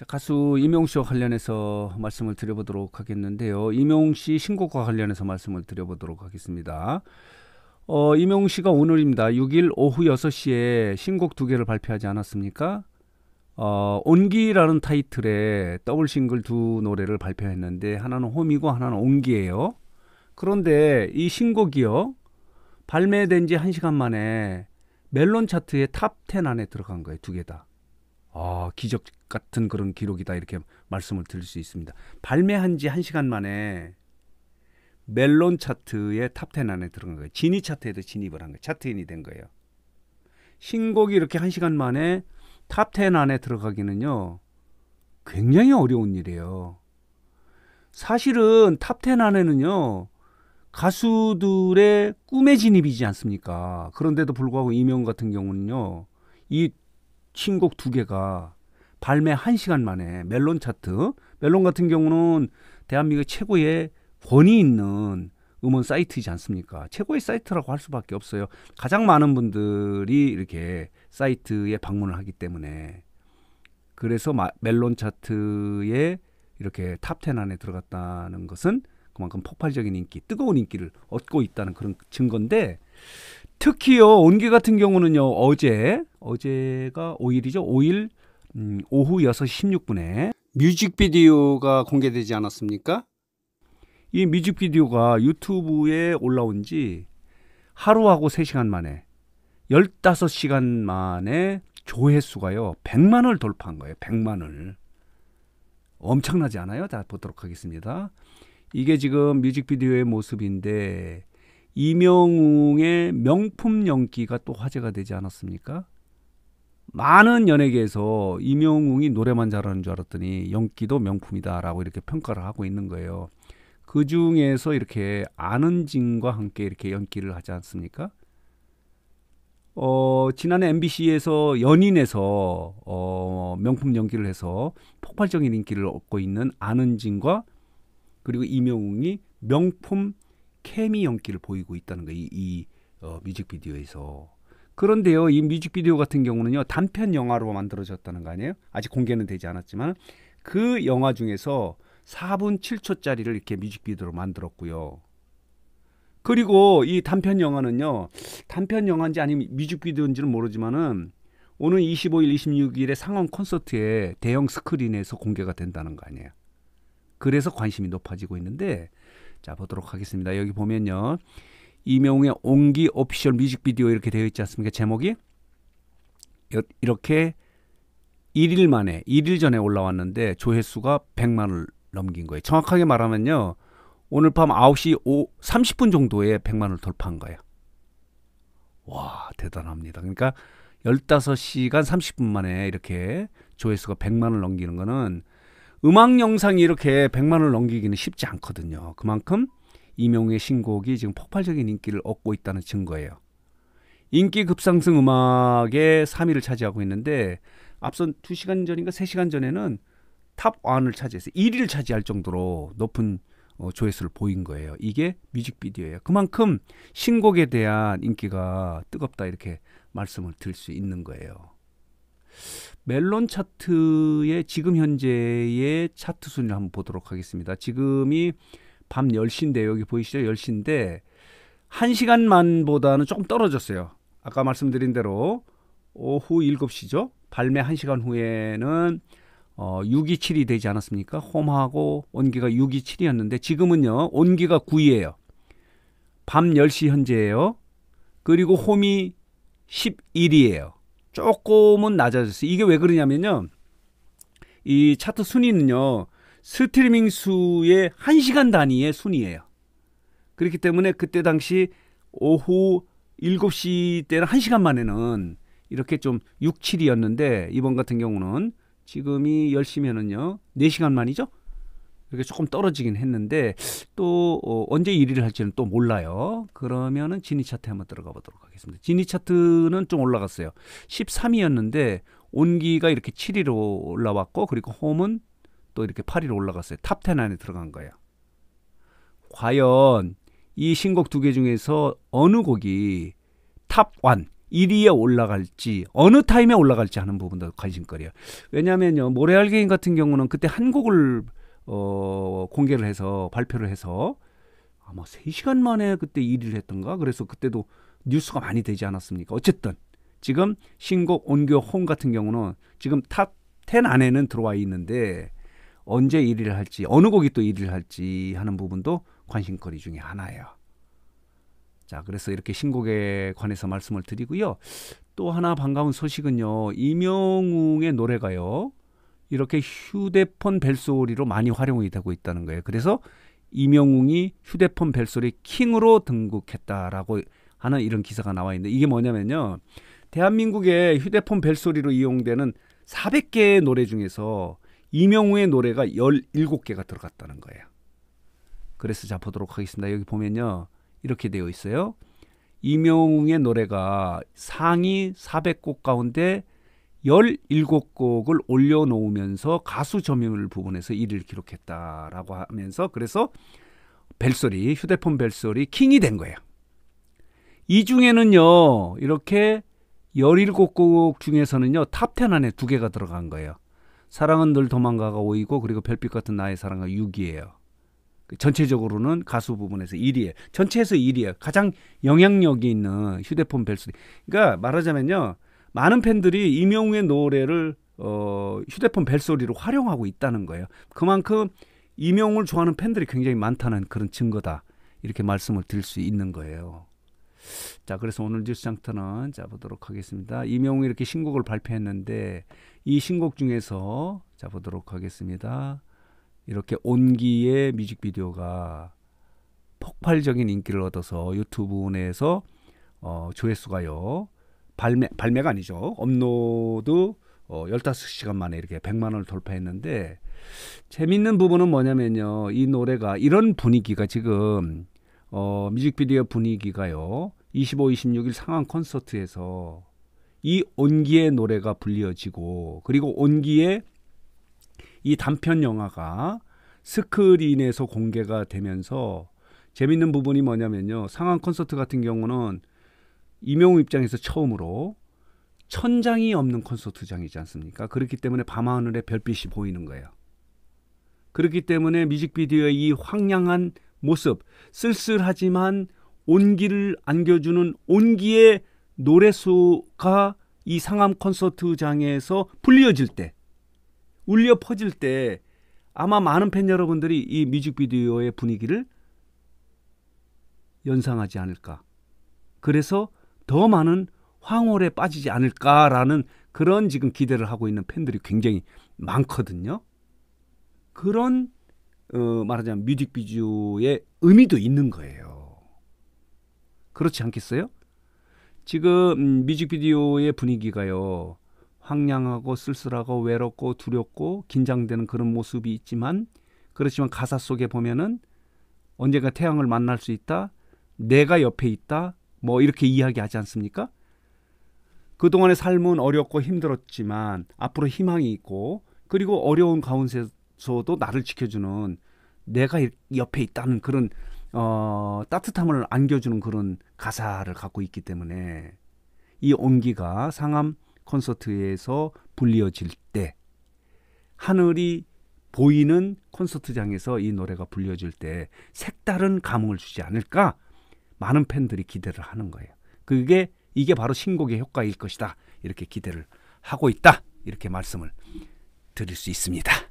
자, 가수 임용 씨와 관련해서 말씀을 드려보도록 하겠는데요. 임용 씨 신곡과 관련해서 말씀을 드려보도록 하겠습니다. 어, 임용 씨가 오늘입니다. 6일 오후 6시에 신곡 두 개를 발표하지 않았습니까? 어, 온기라는 타이틀의 더블 싱글 두 노래를 발표했는데 하나는 홈이고 하나는 온기예요. 그런데 이 신곡이요. 발매된 지 1시간 만에 멜론 차트의 탑 10 안에 들어간 거예요. 두개 다. 아, 기적 같은 그런 기록이다 이렇게 말씀을 드릴 수 있습니다. 발매한 지 1시간 만에 멜론 차트의 탑텐 안에 들어간 거예요. 진입 차트에도 진입을 한 거예요. 차트인이 된 거예요. 신곡이 이렇게 1시간 만에 탑텐 안에 들어가기는요. 굉장히 어려운 일이에요. 사실은 탑텐 안에는요. 가수들의 꿈의 진입이지 않습니까? 그런데도 불구하고 이명 같은 경우는요. 이 신곡 두 개가 발매 한시간 만에 멜론 차트, 멜론 같은 경우는 대한민국 최고의 권위 있는 음원 사이트이지 않습니까? 최고의 사이트라고 할 수밖에 없어요. 가장 많은 분들이 이렇게 사이트에 방문을 하기 때문에 그래서 마, 멜론 차트에 이렇게 탑텐 안에 들어갔다는 것은 그만큼 폭발적인 인기, 뜨거운 인기를 얻고 있다는 그런 증거인데 특히요 온기 같은 경우는요 어제 어제가 5일이죠 5일 음, 오후 6시 16분에 뮤직비디오가 공개되지 않았습니까? 이 뮤직비디오가 유튜브에 올라온 지 하루하고 3시간 만에 15시간 만에 조회수가요 100만을 돌파한 거예요 100만을 엄청나지 않아요? 다 보도록 하겠습니다 이게 지금 뮤직비디오의 모습인데 이명웅의 명품 연기가 또 화제가 되지 않았습니까? 많은 연예계에서 이명웅이 노래만 잘하는 줄 알았더니 연기도 명품이다라고 이렇게 평가를 하고 있는 거예요. 그 중에서 이렇게 아는 진과 함께 이렇게 연기를 하지 않습니까? 어, 지난해 MBC에서 연인에서 어, 명품 연기를 해서 폭발적인 인기를 얻고 있는 아는 진과 그리고 이명웅이 명품 케미 연기를 보이고 있다는 거 이, 이 어, 뮤직비디오에서. 그런데요, 이 뮤직비디오 같은 경우는요, 단편 영화로 만들어졌다는 거 아니에요? 아직 공개는 되지 않았지만, 그 영화 중에서 4분 7초짜리를 이렇게 뮤직비디오로 만들었고요. 그리고 이 단편 영화는요, 단편 영화인지 아니면 뮤직비디오인지는 모르지만은, 오는 25일, 26일에 상원 콘서트에 대형 스크린에서 공개가 된다는 거 아니에요. 그래서 관심이 높아지고 있는데, 자 보도록 하겠습니다. 여기 보면요. 이명웅의 옹기 오피셜 뮤직비디오 이렇게 되어 있지 않습니까? 제목이 여, 이렇게 1일 만에 1일 전에 올라왔는데 조회수가 100만을 넘긴 거예요. 정확하게 말하면요. 오늘 밤 9시 5, 30분 정도에 100만을 돌파한 거예요. 와, 대단합니다. 그러니까 15시간 30분 만에 이렇게 조회수가 100만을 넘기는 거는 음악 영상이 이렇게 100만을 넘기기는 쉽지 않거든요. 그만큼 이명의 신곡이 지금 폭발적인 인기를 얻고 있다는 증거예요. 인기 급상승 음악의 3위를 차지하고 있는데 앞선 2시간 전인가 3시간 전에는 탑1을 차지했어요 1위를 차지할 정도로 높은 어, 조회수를 보인 거예요. 이게 뮤직비디오예요. 그만큼 신곡에 대한 인기가 뜨겁다 이렇게 말씀을 드릴 수 있는 거예요. 멜론 차트의 지금 현재의 차트 순위를 한번 보도록 하겠습니다. 지금이 밤 10시인데 여기 보이시죠? 10시인데 1시간만보다는 조금 떨어졌어요. 아까 말씀드린 대로 오후 7시죠. 발매 1시간 후에는 어, 627이 되지 않았습니까? 홈하고 온기가 627이었는데 지금은요. 온기가 9이에요. 밤 10시 현재예요. 그리고 홈이 11이에요. 조금은 낮아졌어요. 이게 왜 그러냐면요. 이 차트 순위는요. 스트리밍 수의 한시간 단위의 순위예요. 그렇기 때문에 그때 당시 오후 7시 때는 한시간 만에는 이렇게 좀 6, 7이었는데 이번 같은 경우는 지금이 10시면은요. 4시간 만이죠. 이렇게 조금 떨어지긴 했는데 또 어, 언제 1위를 할지는 또 몰라요. 그러면은 지니 차트 한번 들어가 보도록 하겠습니다. 지니 차트는 좀 올라갔어요. 13위였는데 온기가 이렇게 7위로 올라왔고 그리고 홈은 또 이렇게 8위로 올라갔어요. 탑 10 안에 들어간 거예요. 과연 이 신곡 두 개 중에서 어느 곡이 탑1 1위에 올라갈지 어느 타임에 올라갈지 하는 부분도 관심거리예요. 왜냐면요 모래알개인 같은 경우는 그때 한 곡을 어, 공개를 해서 발표를 해서 아마 3시간 만에 그때 1위를 했던가 그래서 그때도 뉴스가 많이 되지 않았습니까? 어쨌든 지금 신곡 온교 홈 같은 경우는 지금 탑10 안에는 들어와 있는데 언제 1위를 할지 어느 곡이 또 1위를 할지 하는 부분도 관심거리 중에 하나예요. 자, 그래서 이렇게 신곡에 관해서 말씀을 드리고요. 또 하나 반가운 소식은요. 이명웅의 노래가요. 이렇게 휴대폰 벨소리로 많이 활용이 되고 있다는 거예요. 그래서 이명웅이 휴대폰 벨소리 킹으로 등극했다라고 하는 이런 기사가 나와 있는데 이게 뭐냐면요. 대한민국의 휴대폰 벨소리로 이용되는 400개의 노래 중에서 이명웅의 노래가 17개가 들어갔다는 거예요. 그래서 자 보도록 하겠습니다. 여기 보면요. 이렇게 되어 있어요. 이명웅의 노래가 상위 400곡 가운데 열일곱 곡을 올려놓으면서 가수 점유율 부분에서 1위를 기록했다라고 하면서 그래서 벨소리, 휴대폰 벨소리 킹이 된 거예요. 이 중에는요, 이렇게 열일곱 곡 중에서는요, 탑텐 안에 두 개가 들어간 거예요. 사랑은 늘 도망가가 5위고, 그리고 별빛 같은 나의 사랑은 6위예요. 그 전체적으로는 가수 부분에서 1위에요. 전체에서 1위에요. 가장 영향력이 있는 휴대폰 벨소리. 그러니까 말하자면요, 많은 팬들이 이명우의 노래를 어, 휴대폰 벨소리로 활용하고 있다는 거예요. 그만큼 이명우를 좋아하는 팬들이 굉장히 많다는 그런 증거다. 이렇게 말씀을 드릴 수 있는 거예요. 자, 그래서 오늘 뉴스 장터는 자 보도록 하겠습니다. 이명우 이렇게 신곡을 발표했는데 이 신곡 중에서 자 보도록 하겠습니다. 이렇게 온기의 뮤직비디오가 폭발적인 인기를 얻어서 유튜브 내에서 어, 조회수가요. 발매 발매가 아니죠. 업로드 어, 15시간 만에 이렇게 100만 원을 돌파했는데 재밌는 부분은 뭐냐면요. 이 노래가 이런 분위기가 지금 어, 뮤직비디오 분위기가요. 25, 26일 상황 콘서트에서 이 온기의 노래가 불려지고 그리고 온기의 이 단편 영화가 스크린에서 공개가 되면서 재밌는 부분이 뭐냐면요. 상황 콘서트 같은 경우는 임용 입장에서 처음으로 천장이 없는 콘서트장이지 않습니까? 그렇기 때문에 밤하늘에 별빛이 보이는 거예요. 그렇기 때문에 뮤직비디오의 이 황량한 모습, 쓸쓸하지만 온기를 안겨주는 온기의 노래수가 이 상암 콘서트장에서 불려질 때, 울려 퍼질 때 아마 많은 팬 여러분들이 이 뮤직비디오의 분위기를 연상하지 않을까. 그래서 더 많은 황홀에 빠지지 않을까라는 그런 지금 기대를 하고 있는 팬들이 굉장히 많거든요. 그런 어, 말하자면 뮤직비디오의 의미도 있는 거예요. 그렇지 않겠어요? 지금 음, 뮤직비디오의 분위기가요. 황량하고 쓸쓸하고 외롭고 두렵고 긴장되는 그런 모습이 있지만 그렇지만 가사 속에 보면은 언젠가 태양을 만날 수 있다. 내가 옆에 있다. 뭐 이렇게 이야기하지 않습니까? 그동안의 삶은 어렵고 힘들었지만 앞으로 희망이 있고 그리고 어려운 가운데서도 나를 지켜주는 내가 옆에 있다는 그런 어, 따뜻함을 안겨주는 그런 가사를 갖고 있기 때문에 이 온기가 상암 콘서트에서 불리어질 때 하늘이 보이는 콘서트장에서 이 노래가 불려질 때 색다른 감흥을 주지 않을까 많은 팬들이 기대를 하는 거예요. 그게 이게 바로 신곡의 효과일 것이다. 이렇게 기대를 하고 있다. 이렇게 말씀을 드릴 수 있습니다.